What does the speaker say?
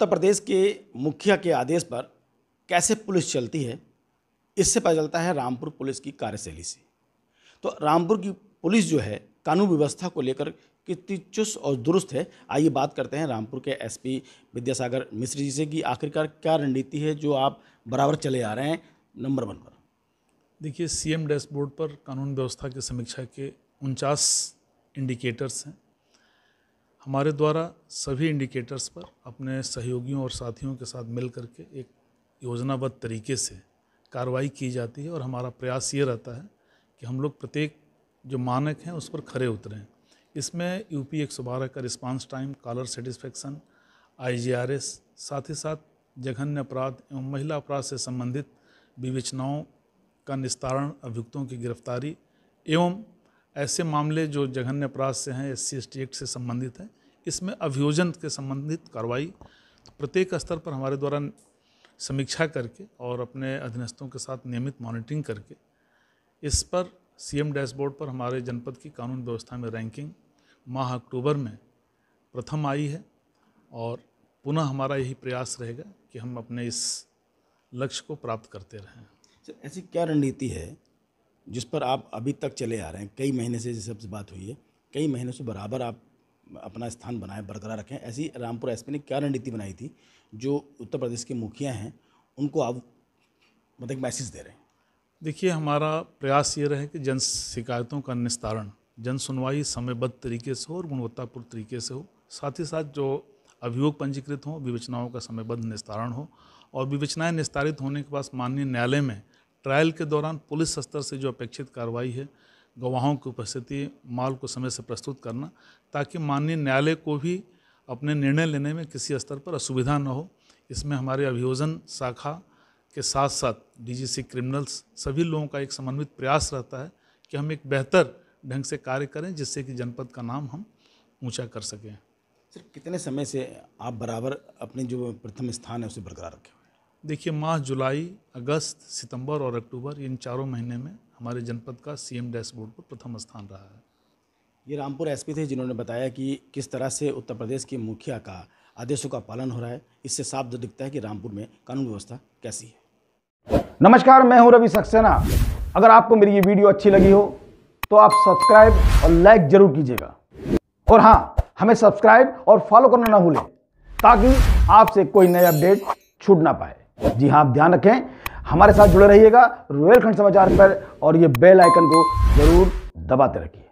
उत्तर प्रदेश के मुखिया के आदेश पर कैसे पुलिस चलती है इससे पता चलता है रामपुर पुलिस की कार्यशैली से तो रामपुर की पुलिस जो है कानून व्यवस्था को लेकर कितनी चुस्त और दुरुस्त है आइए बात करते हैं रामपुर के एसपी विद्यासागर मिश्र जी से कि आखिरकार क्या रणनीति है जो आप बराबर चले आ रहे हैं नंबर वन पर देखिए सीएम डैशबोर्ड पर कानून व्यवस्था की समीक्षा के उनचास इंडिकेटर्स हैं हमारे द्वारा सभी इंडिकेटर्स पर अपने सहयोगियों और साथियों के साथ मिल करके एक योजनाबद्ध तरीके से कार्रवाई की जाती है और हमारा प्रयास ये रहता है कि हम लोग प्रत्येक जो मानक हैं उस पर खड़े उतरें इसमें यू पी एक का रिस्पांस टाइम कॉलर सेटिस्फेक्शन आई साथ ही साथ जघन्य अपराध एवं महिला अपराध से संबंधित विवेचनाओं का निस्तारण अभियुक्तों की गिरफ्तारी एवं ऐसे मामले जो जघन्य अपराध से हैं एस सी एक्ट से संबंधित हैं इसमें अभियोजन के संबंधित कार्रवाई तो प्रत्येक स्तर पर हमारे द्वारा समीक्षा करके और अपने अधीनस्थों के साथ नियमित मॉनिटरिंग करके इस पर सीएम डैशबोर्ड पर हमारे जनपद की कानून व्यवस्था में रैंकिंग माह अक्टूबर में प्रथम आई है और पुनः हमारा यही प्रयास रहेगा कि हम अपने इस लक्ष्य को प्राप्त करते रहें सर ऐसी क्या रणनीति है जिस पर आप अभी तक चले आ रहे हैं कई महीने से जिस सबसे बात हुई है कई महीनों से बराबर आप अपना स्थान बनाए बरकरार रखें ऐसी रामपुर एसपी ने क्या रणनीति बनाई थी जो उत्तर प्रदेश के मुखिया हैं उनको आप मतलब मैसेज दे रहे हैं देखिए हमारा प्रयास ये रहे कि जन शिकायतों का निस्तारण जन सुनवाई समयबद्ध तरीके से हो और गुणवत्तापूर्ण तरीके से हो साथ ही साथ जो अभियोग पंजीकृत हों विवेचनाओं का समयबद्ध निस्तारण हो और विवेचनाएं निस्तारित होने के बाद माननीय न्यायालय में ट्रायल के दौरान पुलिस स्तर से जो अपेक्षित कार्रवाई है गवाहों की उपस्थिति माल को समय से प्रस्तुत करना ताकि माननीय न्यायालय को भी अपने निर्णय लेने में किसी स्तर पर असुविधा न हो इसमें हमारे अभियोजन शाखा के साथ साथ डीजीसी क्रिमिनल्स सभी लोगों का एक समन्वित प्रयास रहता है कि हम एक बेहतर ढंग से कार्य करें जिससे कि जनपद का नाम हम ऊंचा कर सकें सर कितने समय से आप बराबर अपने जो प्रथम स्थान है उसे बरकरार रखे हुए देखिए माह जुलाई अगस्त सितंबर और अक्टूबर इन चारों महीने में हमारे जनपद का सीएम डैशबोर्ड पर प्रथम स्थान रहा है ये रामपुर एसपी थे जिन्होंने बताया कि किस तरह से उत्तर प्रदेश के मुखिया का आदेशों का पालन हो रहा है इससे साफ दिखता है कि रामपुर में कानून व्यवस्था कैसी है नमस्कार मैं हूं रवि सक्सेना अगर आपको मेरी ये वीडियो अच्छी लगी हो तो आप सब्सक्राइब और लाइक जरूर कीजिएगा और हाँ हमें सब्सक्राइब और फॉलो करना ना भूलें ताकि आपसे कोई नया अपडेट छूट ना पाए जी हाँ आप ध्यान रखें हमारे साथ जुड़े रहिएगा खंड समाचार पर और ये बेल आइकन को ज़रूर दबाते रखिए